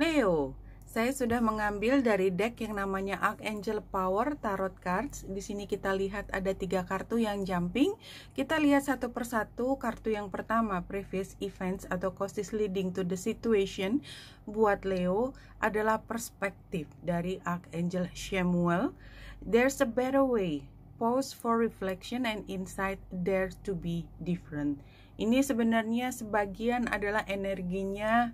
Leo, saya sudah mengambil dari deck yang namanya Archangel Power Tarot Cards. Di sini kita lihat ada tiga kartu yang jumping. Kita lihat satu persatu kartu yang pertama, Previous Events atau Causes Leading to the Situation. Buat Leo adalah perspektif dari Archangel Samuel. There's a better way. Pause for reflection and insight there to be different. Ini sebenarnya sebagian adalah energinya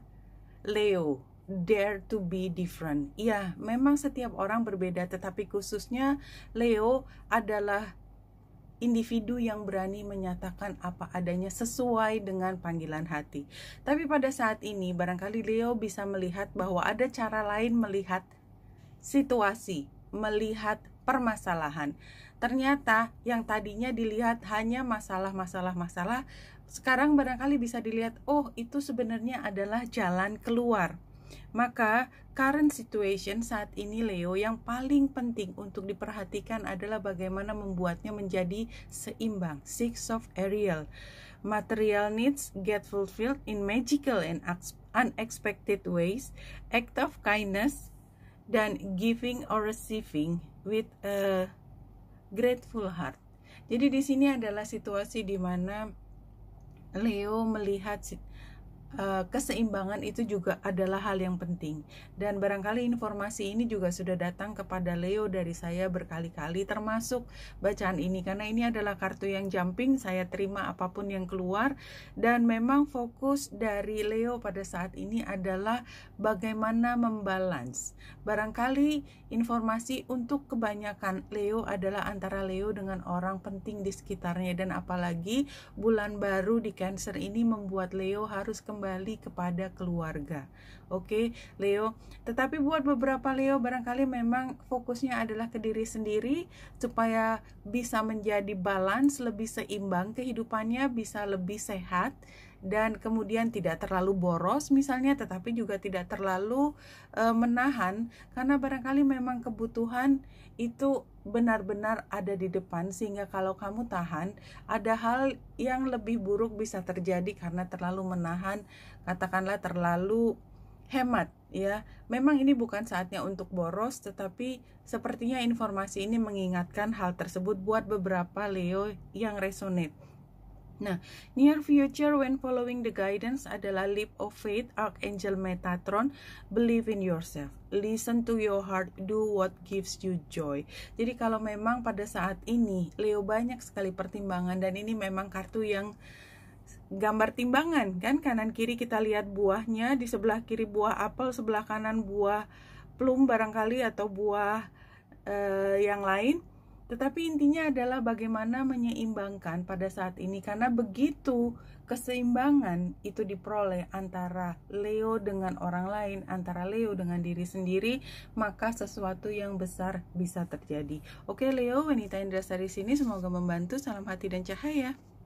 Leo dare to be different. Iya, memang setiap orang berbeda, tetapi khususnya Leo adalah individu yang berani menyatakan apa adanya sesuai dengan panggilan hati. Tapi pada saat ini, barangkali Leo bisa melihat bahwa ada cara lain melihat situasi, melihat permasalahan. Ternyata yang tadinya dilihat hanya masalah-masalah-masalah, sekarang barangkali bisa dilihat, oh itu sebenarnya adalah jalan keluar maka current situation saat ini Leo yang paling penting untuk diperhatikan adalah bagaimana membuatnya menjadi seimbang. Six of Ariel. Material needs get fulfilled in magical and unexpected ways. Act of kindness dan giving or receiving with a grateful heart. Jadi di sini adalah situasi di mana Leo melihat Eh, keseimbangan itu juga adalah hal yang penting. Dan barangkali informasi ini juga sudah datang kepada Leo dari saya berkali-kali termasuk bacaan ini karena ini adalah kartu yang jumping, saya terima apapun yang keluar dan memang fokus dari Leo pada saat ini adalah bagaimana membalance. Barangkali informasi untuk kebanyakan Leo adalah antara Leo dengan orang penting di sekitarnya dan apalagi bulan baru di Cancer ini membuat Leo harus kembali kembali kepada keluarga. Oke, Leo. Tetapi buat beberapa Leo barangkali memang fokusnya adalah ke diri sendiri supaya bisa menjadi balance, lebih seimbang kehidupannya, bisa lebih sehat dan kemudian tidak terlalu boros misalnya tetapi juga tidak terlalu e, menahan karena barangkali memang kebutuhan itu benar-benar ada di depan sehingga kalau kamu tahan ada hal yang lebih buruk bisa terjadi karena terlalu menahan katakanlah terlalu hemat ya. Memang ini bukan saatnya untuk boros tetapi sepertinya informasi ini mengingatkan hal tersebut buat beberapa Leo yang resonate Nah, near future when following the guidance adalah leap of faith, Archangel Metatron, believe in yourself, listen to your heart, do what gives you joy. Jadi kalau memang pada saat ini Leo banyak sekali pertimbangan dan ini memang kartu yang gambar timbangan kan kanan kiri kita lihat buahnya di sebelah kiri buah apel sebelah kanan buah plum barangkali atau buah uh, yang lain tetapi intinya adalah bagaimana menyeimbangkan pada saat ini karena begitu keseimbangan itu diperoleh antara Leo dengan orang lain, antara Leo dengan diri sendiri, maka sesuatu yang besar bisa terjadi. Oke Leo, wanita Indra dari sini semoga membantu. Salam hati dan cahaya.